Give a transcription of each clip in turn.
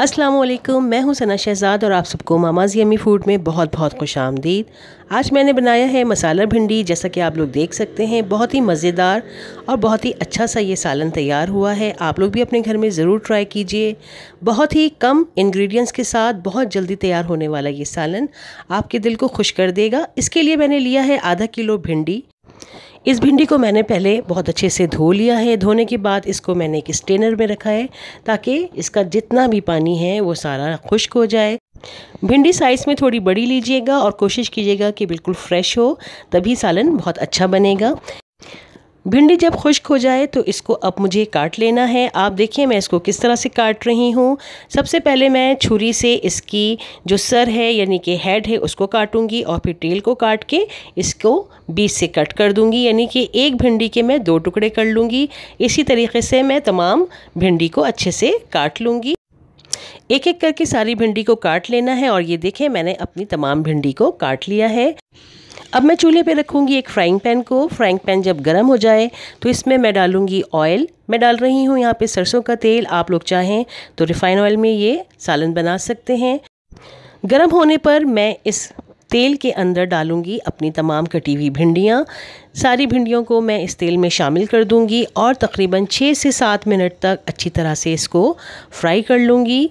अस्सलाम वालेकुम मैं हूं सना शहजाद और आप सबको मामाज यमी फूड में बहुत बहुत खुश आमदीद आज मैंने बनाया है मसाला भिंडी जैसा कि आप लोग देख सकते हैं बहुत ही मज़ेदार और बहुत ही अच्छा सा ये सालन तैयार हुआ है आप लोग भी अपने घर में ज़रूर ट्राई कीजिए बहुत ही कम इंग्रेडिएंट्स के साथ बहुत जल्दी तैयार होने वाला ये सालन आपके दिल को खुश कर देगा इसके लिए मैंने लिया है आधा किलो भिंडी इस भिंडी को मैंने पहले बहुत अच्छे से धो लिया है धोने के बाद इसको मैंने एक स्टेनर में रखा है ताकि इसका जितना भी पानी है वो सारा खुश्क हो जाए भिंडी साइज़ में थोड़ी बड़ी लीजिएगा और कोशिश कीजिएगा कि बिल्कुल फ्रेश हो तभी सालन बहुत अच्छा बनेगा भिंडी जब खुश्क हो जाए तो इसको अब मुझे काट लेना है आप देखिए मैं इसको किस तरह से काट रही हूँ सबसे पहले मैं छुरी से इसकी जो सर है यानी कि हेड है उसको काटूंगी और फिर टेल को काट के इसको बीच से कट कर दूंगी यानी कि एक भिंडी के मैं दो टुकड़े कर लूँगी इसी तरीके से मैं तमाम भिंडी को अच्छे से काट लूँगी एक एक करके सारी भिंडी को काट लेना है और ये देखें मैंने अपनी तमाम भिंडी को काट लिया है अब मैं चूल्हे पे रखूँगी एक फ्राइंग पैन को फ्राइंग पैन जब गर्म हो जाए तो इसमें मैं डालूँगी ऑयल मैं डाल रही हूँ यहाँ पे सरसों का तेल आप लोग चाहें तो रिफाइन ऑयल में ये सालन बना सकते हैं गर्म होने पर मैं इस तेल के अंदर डालूंगी अपनी तमाम कटी हुई भिंडियाँ सारी भिंडियों को मैं इस तेल में शामिल कर दूंगी और तकरीबन छः से सात मिनट तक अच्छी तरह से इसको फ्राई कर लूँगी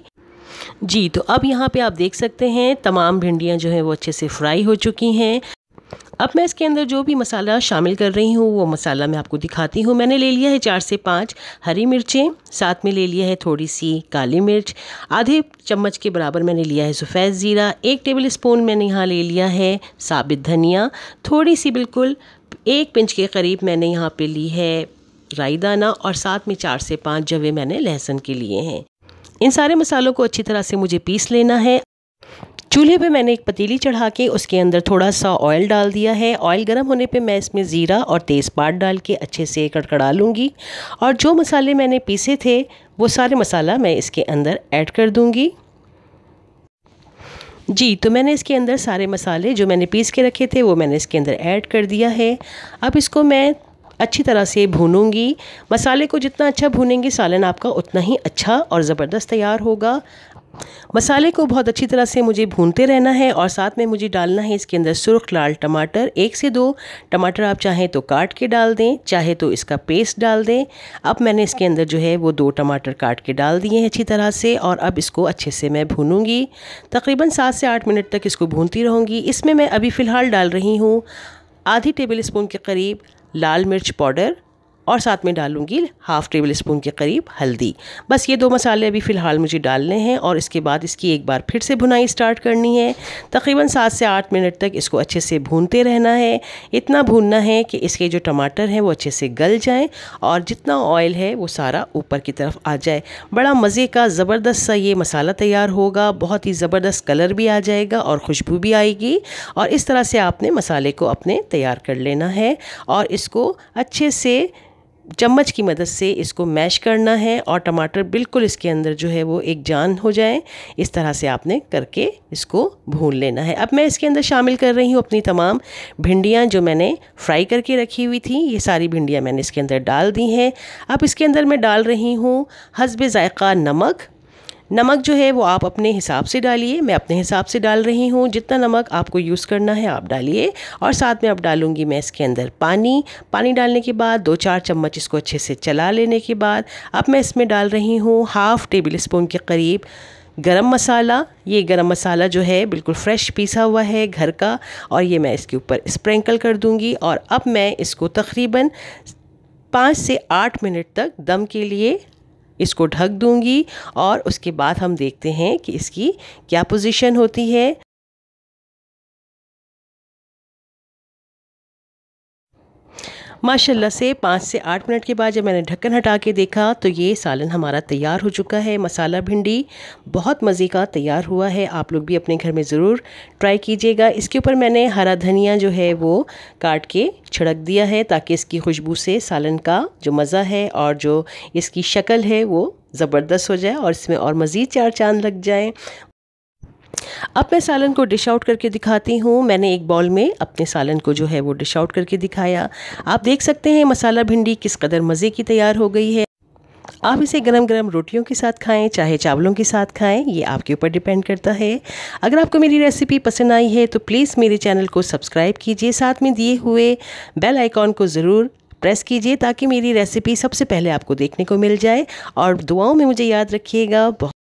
जी तो अब यहाँ पे आप देख सकते हैं तमाम भिंडियाँ जो हैं वो अच्छे से फ्राई हो चुकी हैं अब मैं इसके अंदर जो भी मसाला शामिल कर रही हूँ वो मसाला मैं आपको दिखाती हूँ मैंने ले लिया है चार से पाँच हरी मिर्चें साथ में ले लिया है थोड़ी सी काली मिर्च आधे चम्मच के बराबर मैंने लिया है सफ़ेद ज़ीरा एक टेबल स्पून मैंने यहाँ ले लिया है साबित धनिया थोड़ी सी बिल्कुल एक पिंच के करीब मैंने यहाँ पर ली है राई दाना और साथ में चार से पाँच जवे मैंने लहसुन के लिए हैं इन सारे मसालों को अच्छी तरह से मुझे पीस लेना है चूल्हे पे मैंने एक पतीली चढ़ा के उसके अंदर थोड़ा सा ऑयल डाल दिया है ऑयल गर्म होने पे मैं इसमें ज़ीरा और तेज़पात डाल के अच्छे से कड़कड़ा लूँगी और जो मसाले मैंने पीसे थे वो सारे मसाला मैं इसके अंदर ऐड कर दूँगी जी तो मैंने इसके अंदर सारे मसाले जो मैंने पीस के रखे थे वो मैंने इसके अंदर ऐड कर दिया है अब इसको मैं अच्छी तरह से भूनूंगी मसाले को जितना अच्छा भूनेंगे सालन आपका उतना ही अच्छा और ज़बरदस्त तैयार होगा मसाले को बहुत अच्छी तरह से मुझे भूनते रहना है और साथ में मुझे डालना है इसके अंदर सुरख लाल टमाटर एक से दो टमाटर आप चाहें तो काट के डाल दें चाहे तो इसका पेस्ट डाल दें अब मैंने इसके अंदर जो है वो दो टमाटर काट के डाल दिए हैं अच्छी तरह से और अब इसको अच्छे से मैं भूनूंगी तकरीबन सात से आठ मिनट तक इसको भूनती रहूँगी इसमें मैं अभी फ़िलहाल डाल रही हूँ आधी टेबल स्पून के करीब लाल मिर्च पाउडर और साथ में डालूंगी हाफ़ टेबल स्पून के करीब हल्दी बस ये दो मसाले अभी फ़िलहाल मुझे डालने हैं और इसके बाद इसकी एक बार फिर से भुनाई स्टार्ट करनी है तकरीबन सात से आठ मिनट तक इसको अच्छे से भूनते रहना है इतना भूनना है कि इसके जो टमाटर हैं वो अच्छे से गल जाएँ और जितना ऑयल है वो सारा ऊपर की तरफ आ जाए बड़ा मज़े का ज़बरदस्त सा ये मसाला तैयार होगा बहुत ही ज़बरदस्त कलर भी आ जाएगा और खुशबू भी आएगी और इस तरह से आपने मसाले को अपने तैयार कर लेना है और इसको अच्छे से चम्मच की मदद से इसको मैश करना है और टमाटर बिल्कुल इसके अंदर जो है वो एक जान हो जाए इस तरह से आपने करके इसको भून लेना है अब मैं इसके अंदर शामिल कर रही हूँ अपनी तमाम भिंडियाँ जो मैंने फ्राई करके रखी हुई थी ये सारी भिंडियाँ मैंने इसके अंदर डाल दी हैं अब इसके अंदर मैं डाल रही हूँ हसब ज़ायक़ा नमक नमक जो है वो आप अपने हिसाब से डालिए मैं अपने हिसाब से डाल रही हूँ जितना नमक आपको यूज़ करना है आप डालिए और साथ में अब डालूंगी मैं इसके अंदर पानी पानी डालने के बाद दो चार चम्मच इसको अच्छे से चला लेने के बाद अब मैं इसमें डाल रही हूँ हाफ़ टेबल स्पून के करीब गरम मसाला ये गरम मसाला जो है बिल्कुल फ्रेश पीसा हुआ है घर का और ये मैं इसके ऊपर स्प्रिंकल कर दूंगी और अब मैं इसको तकरीबन पाँच से आठ मिनट तक दम के लिए इसको ढक दूँगी और उसके बाद हम देखते हैं कि इसकी क्या पोजीशन होती है माशाल्लाह से पाँच से आठ मिनट के बाद जब मैंने ढक्कन हटा के देखा तो ये सालन हमारा तैयार हो चुका है मसाला भिंडी बहुत मज़े का तैयार हुआ है आप लोग भी अपने घर में ज़रूर ट्राई कीजिएगा इसके ऊपर मैंने हरा धनिया जो है वो काट के छिड़क दिया है ताकि इसकी खुशबू से सालन का जो मज़ा है और जो इसकी शक्ल है वो ज़बरदस्त हो जाए और इसमें और मज़ीद चार चांद लग जाएँ अब मैं सालन को डिश आउट करके दिखाती हूँ मैंने एक बॉल में अपने सालन को जो है वो डिश आउट करके दिखाया आप देख सकते हैं मसाला भिंडी किस कदर मज़े की तैयार हो गई है आप इसे गरम गरम रोटियों के साथ खाएं चाहे चावलों के साथ खाएं ये आपके ऊपर डिपेंड करता है अगर आपको मेरी रेसिपी पसंद आई है तो प्लीज़ मेरे चैनल को सब्सक्राइब कीजिए साथ में दिए हुए बेल आइकॉन को ज़रूर प्रेस कीजिए ताकि मेरी रेसिपी सबसे पहले आपको देखने को मिल जाए और दुआओं में मुझे याद रखिएगा